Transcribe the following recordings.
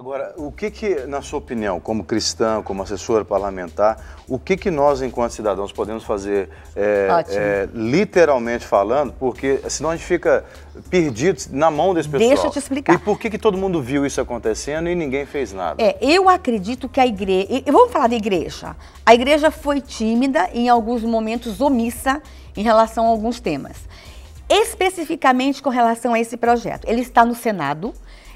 Agora, o que que, na sua opinião, como cristã, como assessora parlamentar, o que que nós, enquanto cidadãos, podemos fazer é, é, literalmente falando? Porque senão a gente fica perdido na mão desse pessoal. Deixa eu te explicar. E por que que todo mundo viu isso acontecendo e ninguém fez nada? É, eu acredito que a igreja... Vamos falar da igreja. A igreja foi tímida, em alguns momentos omissa, em relação a alguns temas. Especificamente com relação a esse projeto. Ele está no Senado...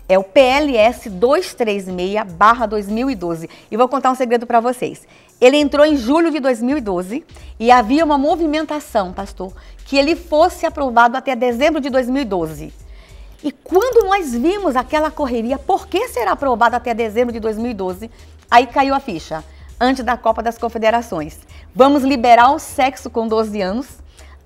É o PLS 236/2012. E vou contar um segredo para vocês. Ele entrou em julho de 2012 e havia uma movimentação, pastor, que ele fosse aprovado até dezembro de 2012. E quando nós vimos aquela correria, por que será aprovado até dezembro de 2012? Aí caiu a ficha. Antes da Copa das Confederações. Vamos liberar o sexo com 12 anos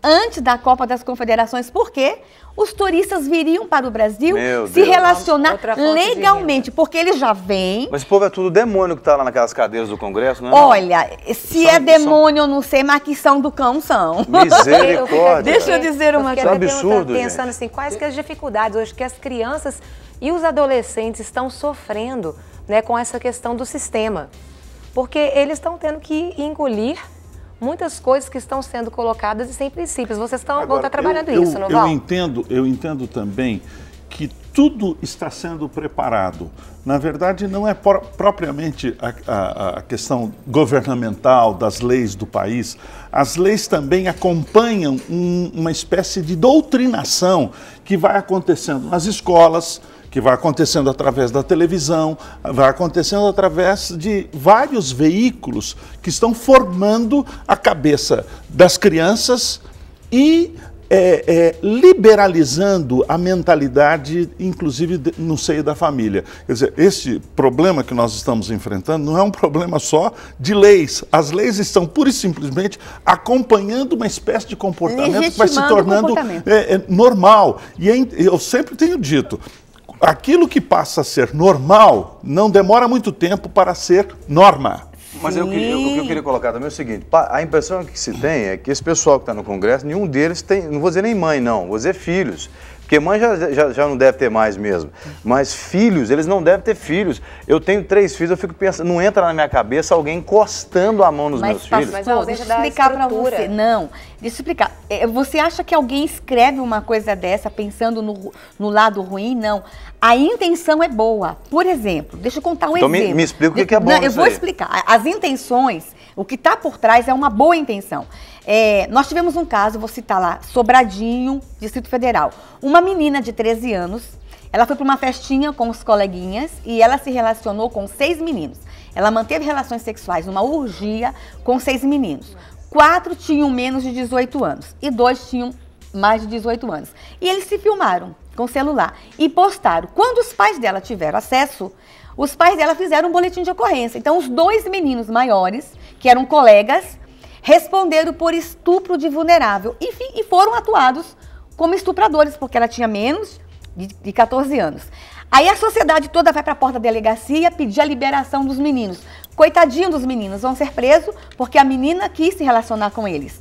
antes da Copa das Confederações, porque os turistas viriam para o Brasil Meu se Deus. relacionar legalmente, porque eles já vêm. Mas esse povo é tudo demônio que está lá naquelas cadeiras do Congresso, não é? Olha, se são, é, é, é demônio, são... não sei, mas que são do cão são. Misericórdia. Deixa eu dizer uma é coisa. É absurdo, Pensando gente. assim, quais que as dificuldades hoje que as crianças e os adolescentes estão sofrendo né, com essa questão do sistema. Porque eles estão tendo que engolir muitas coisas que estão sendo colocadas e sem princípios. Vocês estão, Agora, vão estar trabalhando eu, isso, eu, não vão? entendo, eu entendo também que tudo está sendo preparado. Na verdade, não é por, propriamente a, a, a, questão governamental das leis do país. As leis também acompanham um, uma espécie de doutrinação que vai acontecendo nas escolas, que vai acontecendo através da televisão, vai acontecendo através de vários veículos que estão formando a cabeça das crianças e é, é, liberalizando a mentalidade, inclusive no seio da família. Quer dizer, esse problema que nós estamos enfrentando não é um problema só de leis. As leis estão pura e simplesmente acompanhando uma espécie de comportamento que vai se tornando é, é, normal. E é eu sempre tenho dito, aquilo que passa a ser normal não demora muito tempo para ser norma. Mas eu o que eu queria colocar também é o seguinte: a impressão que se tem é que esse pessoal que está no Congresso, nenhum deles tem, não vou dizer nem mãe, não, vou dizer filhos. Porque mãe já, já, já, não deve ter mais mesmo. Mas filhos, eles não devem ter filhos. Eu tenho três filhos, eu fico pensando, não entra na minha cabeça alguém encostando a mão nos mas, meus pastor, filhos. Mas Pô, deixa eu explicar para você. Não, deixa eu explicar. É, você acha que alguém escreve uma coisa dessa pensando no, no lado ruim? Não. A intenção é boa. Por exemplo, deixa eu contar um então, exemplo. Então me, me, explica o que, que é bom. Não, eu vou aí. explicar. As intenções, o que está por trás é uma boa intenção. É, nós tivemos um caso, vou citar lá, Sobradinho, Distrito Federal. Uma menina de 13 anos, ela foi para uma festinha com os coleguinhas e ela se relacionou com seis meninos. Ela manteve relações sexuais numa urgia com seis meninos. Quatro tinham menos de 18 anos e dois tinham mais de 18 anos. E eles se filmaram com celular e postaram. Quando os pais dela tiveram acesso, os pais dela fizeram um boletim de ocorrência. Então, os dois meninos maiores, que eram colegas, responderam por estupro de vulnerável e, e foram atuados como estupradores, porque ela tinha menos de, de 14 anos. Aí a sociedade toda vai para a porta da delegacia pedir a liberação dos meninos. Coitadinho dos meninos, vão ser presos porque a menina quis se relacionar com eles.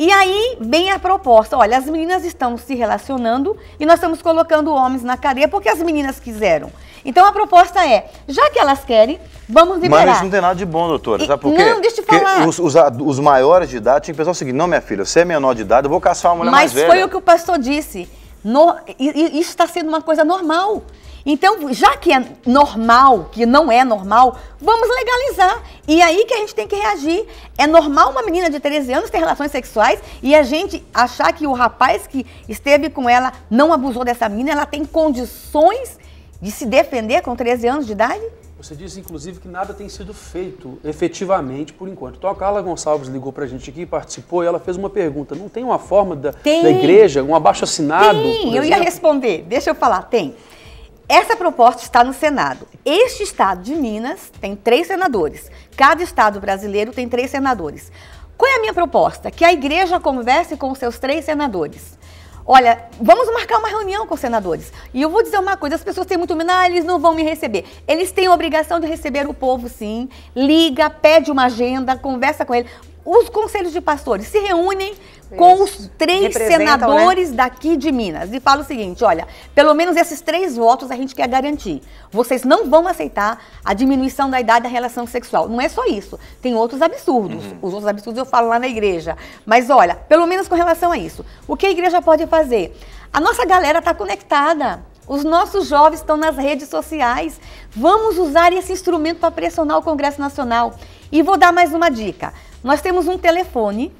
E aí vem a proposta: olha, as meninas estão se relacionando e nós estamos colocando homens na cadeia porque as meninas quiseram. Então a proposta é: já que elas querem, vamos liberar. Mas isso não tem nada de bom, doutora. E, sabe por quê? Não, deixa eu te falar. Os, os, os, maiores de idade tinham que pensar o seguinte: não, minha filha, você é menor de idade, eu vou caçar uma mulher Mas mais velha. Mas foi o que o pastor disse. No, isso está sendo uma coisa normal. Então, já que é normal, que não é normal, vamos legalizar. E aí que a gente tem que reagir. É normal uma menina de 13 anos ter relações sexuais e a gente achar que o rapaz que esteve com ela não abusou dessa menina, ela tem condições de se defender com 13 anos de idade? Você disse, inclusive, que nada tem sido feito efetivamente por enquanto. Então, a Carla Gonçalves ligou para a gente aqui, participou, e ela fez uma pergunta. Não tem uma forma da, da igreja, um abaixo-assinado? Tem, eu ia responder. Deixa eu falar, tem. Essa proposta está no Senado. Este estado de Minas tem três senadores. Cada estado brasileiro tem três senadores. Qual é a minha proposta? Que a igreja converse com os seus três senadores. Olha, vamos marcar uma reunião com os senadores. E eu vou dizer uma coisa: as pessoas têm muito medo, ah, eles não vão me receber. Eles têm a obrigação de receber o povo, sim. Liga, pede uma agenda, conversa com ele os conselhos de pastores se reúnem Isso. com os três né? senadores né? daqui de Minas e fala o seguinte: olha, pelo menos esses três votos a gente quer garantir. Vocês não vão aceitar a diminuição da idade da relação sexual. Não é só isso, tem outros absurdos. Uhum. Os outros absurdos eu falo lá na igreja. Mas olha, pelo menos com relação a isso, o que a igreja pode fazer? A nossa galera está conectada. Os nossos jovens estão nas redes sociais. Vamos usar esse instrumento para pressionar o Congresso Nacional. E vou dar mais uma dica. Nós temos um telefone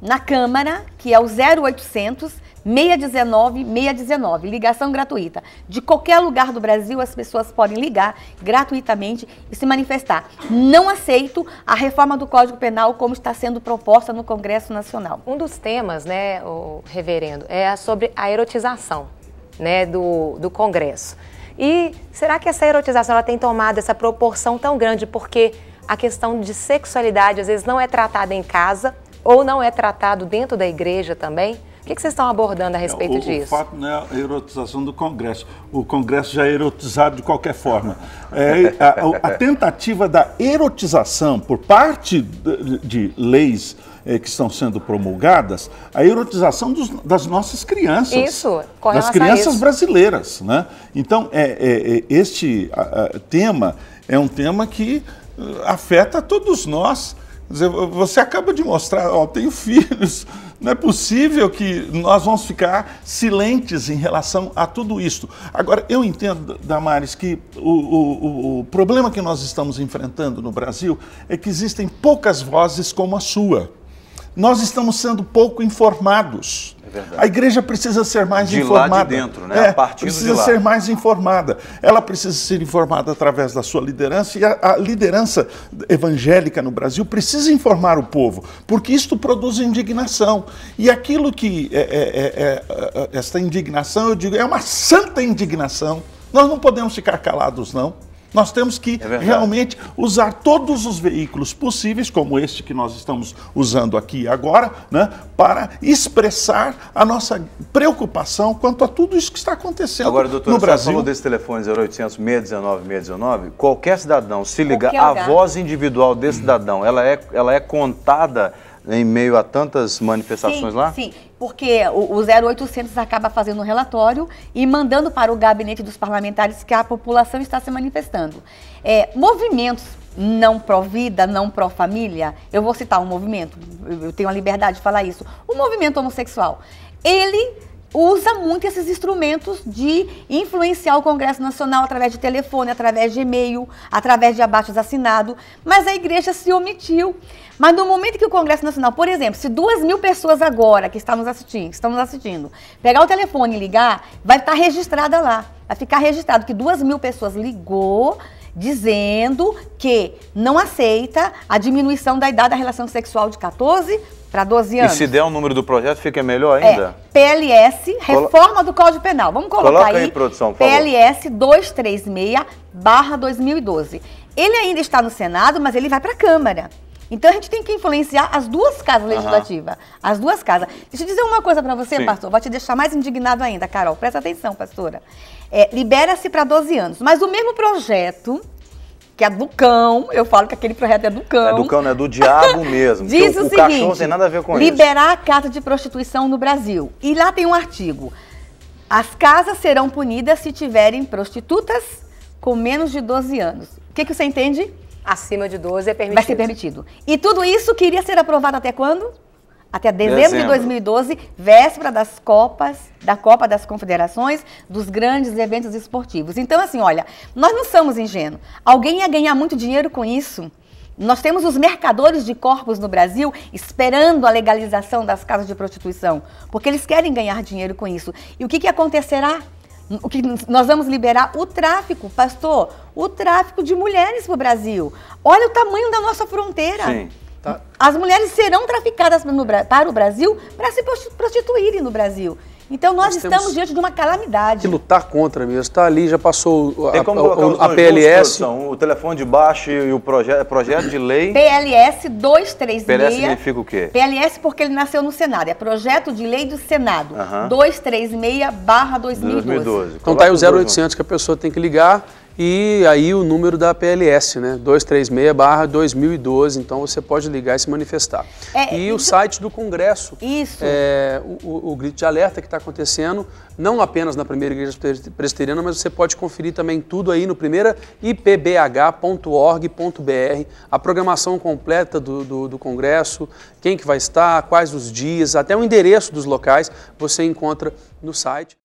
na Câmara, que é o 0800 619 619, ligação gratuita. De qualquer lugar do Brasil, as pessoas podem ligar gratuitamente e se manifestar. Não aceito a reforma do Código Penal como está sendo proposta no Congresso Nacional. Um dos temas, né, o reverendo, é sobre a erotização né, do, do Congresso. E será que essa erotização ela tem tomado essa proporção tão grande porque a questão de sexualidade às vezes não é tratada em casa ou não é tratado dentro da igreja também? O que, vocês estão abordando a respeito o, disso? O fato não é a erotização do Congresso. O Congresso já é erotizado de qualquer forma. É, a, a, tentativa da erotização por parte de, de leis é, que estão sendo promulgadas, a erotização dos, das nossas crianças. Isso, com Das crianças brasileiras. Né? Então, é, é, é, este a, a, tema é um tema que afeta todos nós. Dizer, você acaba de mostrar, ó, tenho filhos, não é possível que nós vamos ficar silentes em relação a tudo isto. Agora, eu entendo, Damares, que o, o, o problema que nós estamos enfrentando no Brasil é que existem poucas vozes como a sua nós estamos sendo pouco informados. É a igreja precisa ser mais de informada. Lá de dentro, né? É, a partir precisa ser mais informada. Ela precisa ser informada através da sua liderança e a, a, liderança evangélica no Brasil precisa informar o povo, porque isto produz indignação. E aquilo que é, é, é, é, é esta indignação, eu digo, é uma santa indignação. Nós não podemos ficar calados, não. Nós temos que é realmente usar todos os veículos possíveis, como este que nós estamos usando aqui agora, né, para expressar a nossa preocupação quanto a tudo isso que está acontecendo agora, doutor, no Brasil. Agora, falou desse telefone 0800 619 619. Qualquer cidadão, se ligar, a voz individual desse cidadão, ela é, ela é contada em meio a tantas manifestações sim, lá? Sim, porque o, o 0800 acaba fazendo um relatório e mandando para o gabinete dos parlamentares que a população está se manifestando. É, movimentos não pró-vida, não pró-família, eu vou citar um movimento, eu tenho a liberdade de falar isso, o movimento homossexual, ele usa muito esses instrumentos de influenciar o Congresso Nacional através de telefone, através de e-mail, através de abaixos assinado, mas a igreja se omitiu. Mas no momento que o Congresso Nacional, por exemplo, se duas mil pessoas agora que estão nos assistindo, estamos assistindo pegar o telefone e ligar, vai estar registrada lá. Vai ficar registrado que duas mil pessoas ligou dizendo que não aceita a diminuição da idade da relação sexual de 14 para 12 anos. E se der o um número do projeto, fica melhor ainda? É, PLS, Reforma Colo... do Código Penal. Vamos colocar Coloca aí, aí produção, por PLS 236 2012. Ele ainda está no Senado, mas ele vai para a Câmara. Então a gente tem que influenciar as duas casas legislativas. Uhum. As duas casas. Deixa eu dizer uma coisa para você, Sim. pastor. Vai te deixar mais indignado ainda, Carol. Presta atenção, pastora. É, Libera-se para 12 anos. Mas o mesmo projeto que é do cão, eu falo que aquele projeto é do cão. É do cão, é do diabo mesmo. Diz o, o, seguinte, cachorro tem nada a ver com liberar isso. Liberar a casa de prostituição no Brasil. E lá tem um artigo. As casas serão punidas se tiverem prostitutas com menos de 12 anos. O que, que você entende? Acima de 12 é permitido. Vai ser permitido. E tudo isso queria ser aprovado até quando? Até dezembro, dezembro, de 2012, véspera das Copas, da Copa das Confederações, dos grandes eventos esportivos. Então, assim, olha, nós não somos ingênuos. Alguém ia ganhar muito dinheiro com isso? Nós temos os mercadores de corpos no Brasil esperando a legalização das casas de prostituição, porque eles querem ganhar dinheiro com isso. E o que, que acontecerá? O que nós vamos liberar o tráfico, pastor, o tráfico de mulheres para o Brasil. Olha o tamanho da nossa fronteira. Sim. Tá. As mulheres serão traficadas no, para o Brasil para se prostituírem no Brasil. Então nós, nós estamos diante de uma calamidade. Que lutar contra mesmo. Está ali, já passou Tem a, a, a, a PLS. o telefone de baixo e o projeto, projeto de lei. PLS 236. PLS significa o quê? PLS porque ele nasceu no Senado. É projeto de lei do Senado. Uhum. 236 barra 2012. 2012. Então tá aí o 0800 que a pessoa tem que ligar e aí o número da PLS, né? 236-2012, então você pode ligar e se manifestar. É, e isso... o site do Congresso. Isso. É, o, o, grito de alerta que está acontecendo, não apenas na primeira igreja presbiteriana, mas você pode conferir também tudo aí no primeira ipbh.org.br, a programação completa do, do, do Congresso, quem que vai estar, quais os dias, até o endereço dos locais, você encontra no site.